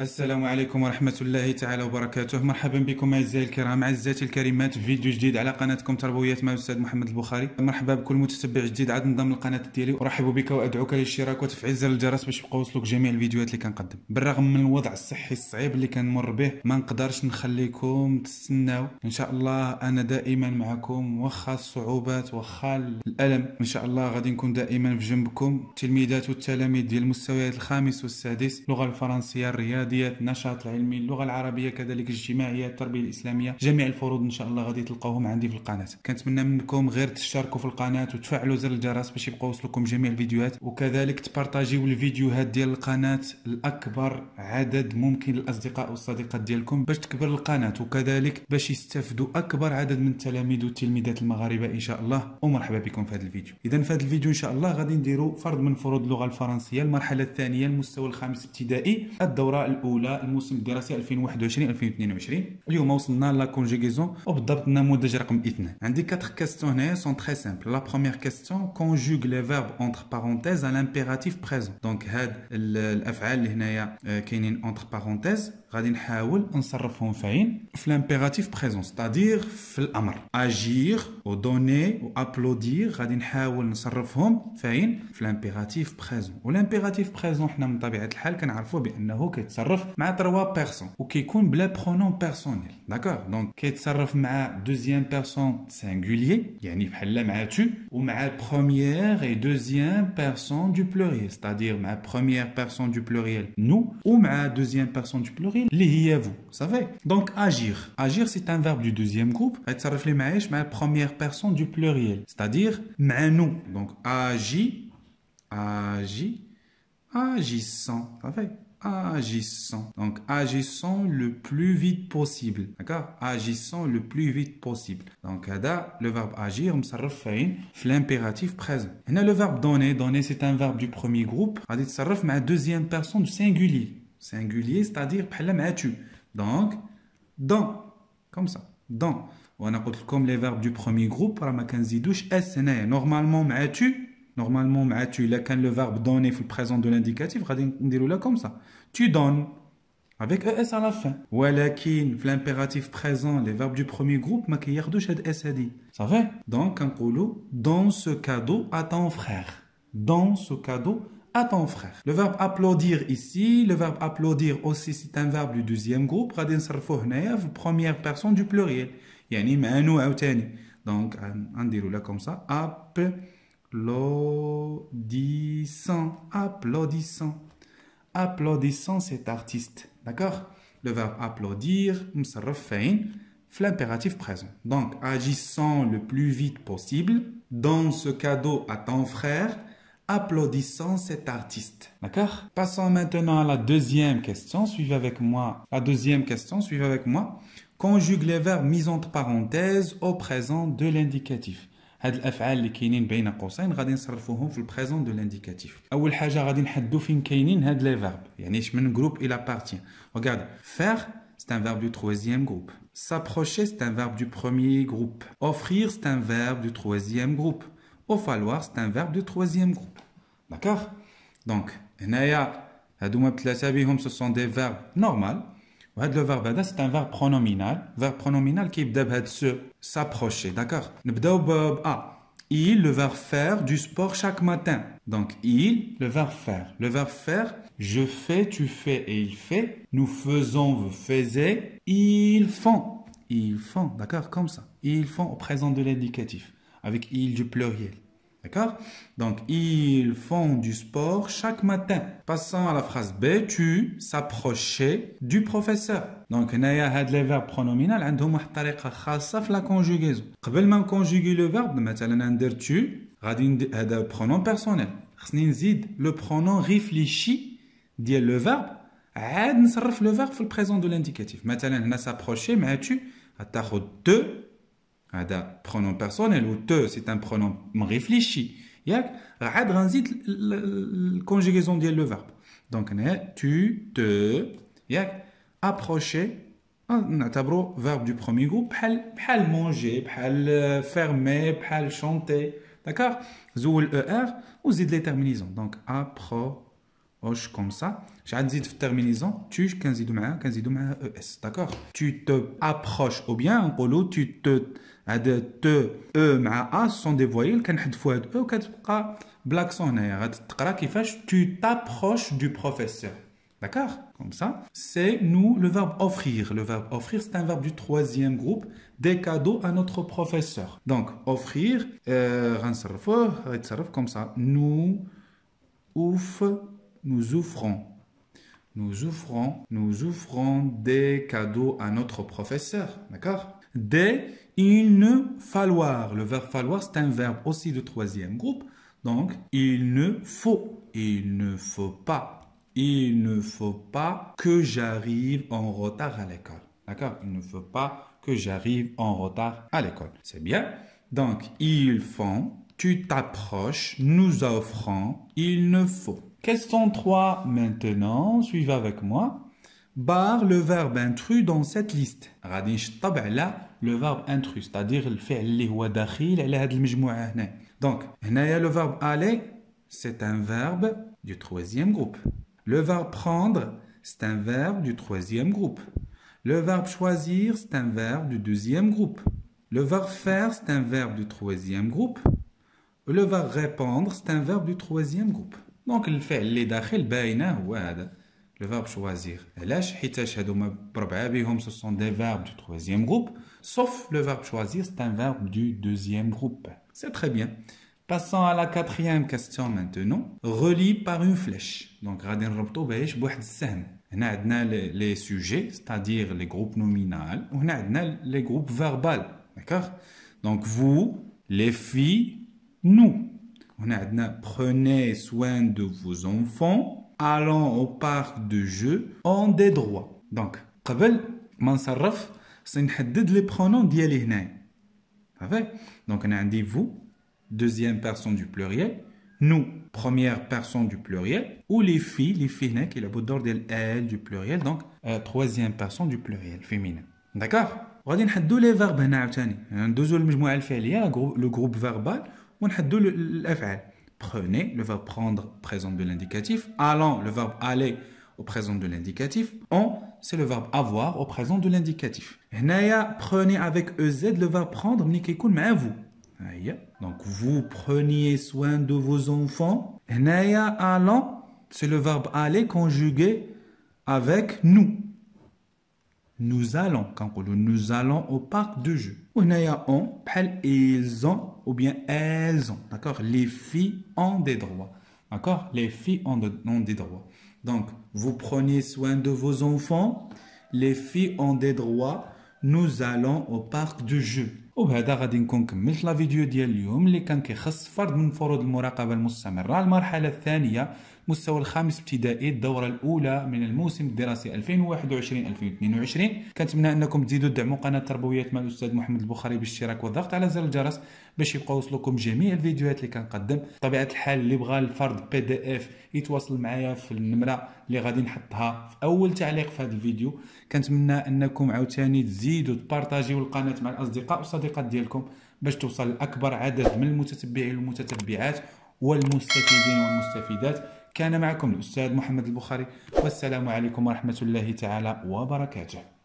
السلام عليكم ورحمة الله تعالى وبركاته مرحبا بكم أعزائي الكرام أعزائي الكريمات في فيديو جديد على قناتكم تربويات مع الأستاذ محمد البخاري مرحبا بكل متتبع جديد عاد نظام القناة ديالي ورحب بك وأدعوك للاشتراك وتفعيل زر الجرس باش يبقى يوصلوك جميع الفيديوهات اللي كنقدم بالرغم من الوضع الصحي الصعيب اللي كنمر به ما نقدرش نخليكم تستناو إن شاء الله أنا دائما معكم وخا الصعوبات وخا الألم إن شاء الله غادي نكون دائما في جنبكم التلميذات والتلاميذ ديال المستويات الخامس والسادس اللغة الفرنسية الرياضة الرياضيات النشاط العلمي اللغه العربيه كذلك الاجتماعيه التربيه الاسلاميه جميع الفروض ان شاء الله غادي تلقاوهم عندي في القناه كنتمنى منكم غير تشتركوا في القناه وتفعلوا زر الجرس باش يبقى يوصلكم جميع الفيديوهات وكذلك تبارطاجيو الفيديوهات ديال القناه لاكبر عدد ممكن للاصدقاء والصديقات ديالكم باش تكبر القناه وكذلك باش يستافدوا اكبر عدد من التلاميذ والتلميذات المغاربه ان شاء الله ومرحبا بكم في هذا الفيديو اذا في هذا الفيديو ان شاء الله غادي نديروا فرض من فروض اللغه الفرنسيه المرحله الثانيه المستوى الخامس ابتدائي الدوره الاولى الموسم الدراسي 2021 2022 اليوم وصلنا لا كونجيغيزون وبالضبط النموذج رقم 2 عندي 4 كاستيون هنا سون تري سامبل لا بروميير كاستيون كونجوغ لي فيرب اونتر بارونتيز على لامبيراتيف بريزون دونك هاد الافعال اللي هنايا آه، كاينين اونتر بارونتيز Nous l'impératif présent, c'est-à-dire l'amour. Agir, donner, applaudir, nous allons l'impératif présent. ou l'impératif présent, nous avons dit que nous avec trois personnes, ou qui ont un pronom personnel. D'accord Donc, nous allons nous deuxième personne singulier ou la première et la deuxième personne du pluriel, c'est-à-dire la première personne du pluriel, nous, ou la deuxième personne du pluriel. Liez vous savez donc agir agir c'est un verbe du deuxième groupe ça la première personne du pluriel c'est-à-dire mais nous donc agi agi agissant savez agissant. Donc, agissant le plus vite possible. D'accord Agissant le plus vite possible. Donc, là, le verbe agir, l'impératif présent. Et le verbe donner, donner, c'est un verbe du premier groupe. la deuxième personne du singulier singulier, c'est-à-dire tu Donc, dans, comme ça, dans. On a comme les verbes du premier groupe, e. normalement mais tu normalement mais tu quand le verbe donner le présent de l'indicatif, on dit là comme ça. Tu donnes, avec ES à la fin. Walakin, l'impératif présent, les verbes du premier groupe, ma S a dit. Ça vrai Donc, un dans ce cadeau à ton frère. Dans ce cadeau à ton frère. Le verbe applaudir ici, le verbe applaudir aussi, c'est un verbe du deuxième groupe, radin première personne du pluriel. يعني Donc un euh, déroule comme ça applaudissant, applaudissant. Applaudissant cet artiste. D'accord Le verbe applaudir, مصرف l'impératif présent. Donc agissant le plus vite possible, dans ce cadeau à ton frère, Applaudissant cet artiste. D'accord Passons maintenant à la deuxième question. Suivez avec moi. La deuxième question, suivez avec moi. Conjugue les verbes mis entre parenthèses au présent de l'indicatif. هاد الافعال اللي présent de l'indicatif. groupe il appartient. regarde faire c'est un verbe du troisième groupe s'approcher c'est un verbe du premier groupe offrir c'est un verbe du troisième groupe au falloir, c'est un verbe du troisième groupe. D'accord Donc, ce sont des verbes normaux. Le verbe ada c'est un verbe pronominal. Verbe pronominal qui de se s'approcher. D'accord Il, le verbe faire du sport chaque matin. Donc, il, le verbe faire. Le verbe faire, je fais, tu fais et il fait. Nous faisons, vous faisiez. Ils font. Ils font, d'accord Comme ça. Ils font au présent de l'indicatif avec il du pluriel. D'accord Donc, ils font du sport chaque matin. Passons à la phrase B, tu s'approchais du professeur. Donc, naya had les verbes pronominaux, hein, عندهم واحد الطريقه خاصه la conjugaison. قبل ما verbe, لو verbe مثلا ندير tu غادي un pronom personnel. خصني نزيد le pronom réfléchi ديال le verbe عاد نصرف le verbe le présent de l'indicatif. مثلا هنا s'approcher mais tu غتاخذ deux un pronom personnel ou te, c'est un pronom réfléchi. C'est la conjugaison du verbe. Donc, tu te, approcher, on a le verbe du premier groupe manger, euh, fermer, chanter. D'accord C'est le ER, vous êtes terminaison. Donc, approche. Comme ça. Je vais terminaison. tu te معاها quinze bien, او es. D'accord. tu te approches bien بيان tu te tu t'approches du professeur D'accord Comme ça. C'est nous, le verbe offrir. Le verbe offrir, c'est un verbe du troisième groupe. Des cadeaux à notre professeur. Donc, offrir, euh, euh, comme ça. Nous ouf, nous offrons. Nous offrons, nous offrons des cadeaux à notre professeur. D'accord Des, il ne falloir. Le verbe falloir, c'est un verbe aussi de troisième groupe. Donc, il ne faut, il ne faut pas, il ne faut pas que j'arrive en retard à l'école. D'accord Il ne faut pas que j'arrive en retard à l'école. C'est bien. Donc, il faut, tu t'approches, nous offrons, il ne faut. Question 3 maintenant, suivez avec moi. Barre le verbe intrus dans cette liste. le verbe intrus, c'est-à-dire le fait هو Donc, le verbe aller, c'est un verbe du troisième groupe. Le verbe prendre, c'est un verbe du troisième groupe. Le verbe choisir, c'est un verbe du deuxième groupe. Le verbe faire, c'est un verbe du troisième groupe. Le verbe répondre, c'est un verbe du troisième groupe. Donc, le fait qui est là le verbe « choisir ». ce sont des verbes du troisième groupe. Sauf le verbe « choisir », c'est un verbe du deuxième groupe. C'est très bien. Passons à la quatrième question maintenant. Relie par une flèche. Donc, bah, on a les sujets, c'est-à-dire les groupes nominaux. Et on les groupes verbaux. D'accord Donc, vous, les filles, nous. On a prenez soin de vos enfants, allant au parc de jeux, ont des droits. Donc, c'est ما نصرف les لي برونون ديالي هنايا. Donc, on a dit « vous deuxième personne du pluriel, nous première personne du pluriel ou les filles, les filles هنا كيلعبوا الدور ديال elles du pluriel donc euh, troisième personne du pluriel féminin. D'accord وغادي نحددوا لي فيرب هنا عاوتاني ندوزوا للمجموعه الفعليه le groupe verbal deux levels. prenez le verbe prendre présent de l'indicatif allant le verbe aller au présent de l'indicatif on c'est le verbe avoir au présent de l'indicatif هنايا prenez avec ez le verbe prendre ملي mais vous donc vous preniez soin de vos enfants هنايا allant c'est le verbe aller conjugué avec nous nous allons nous allons au parc de jeux a on بحال ils ont ou bien elles ont d'accord les filles ont des droits d'accord les filles ont, des droits donc vous prenez soin de vos enfants les filles ont des droits nous allons au parc de jeux وبهذا غادي نكون كملت لا فيديو ديال اليوم اللي كان كيخص فرد من فروض المراقبه المستمره المرحله الثانيه مستوى الخامس ابتدائي الدورة الأولى من الموسم الدراسي 2021-2022 كنتمنى أنكم تزيدوا تدعموا قناة تربويات مع الأستاذ محمد البخاري بالاشتراك والضغط على زر الجرس باش يبقى وصلكم جميع الفيديوهات اللي كنقدم طبيعة الحال اللي بغى الفرد بي دي اف يتواصل معايا في النمرة اللي غادي نحطها في أول تعليق في هذا الفيديو كنتمنى أنكم عاوتاني تزيدوا تبارطاجيو القناة مع الأصدقاء والصديقات ديالكم باش توصل لأكبر عدد من المتتبعين والمتتبعات والمستفيدين والمستفيدات كان معكم الأستاذ محمد البخاري والسلام عليكم ورحمة الله تعالى وبركاته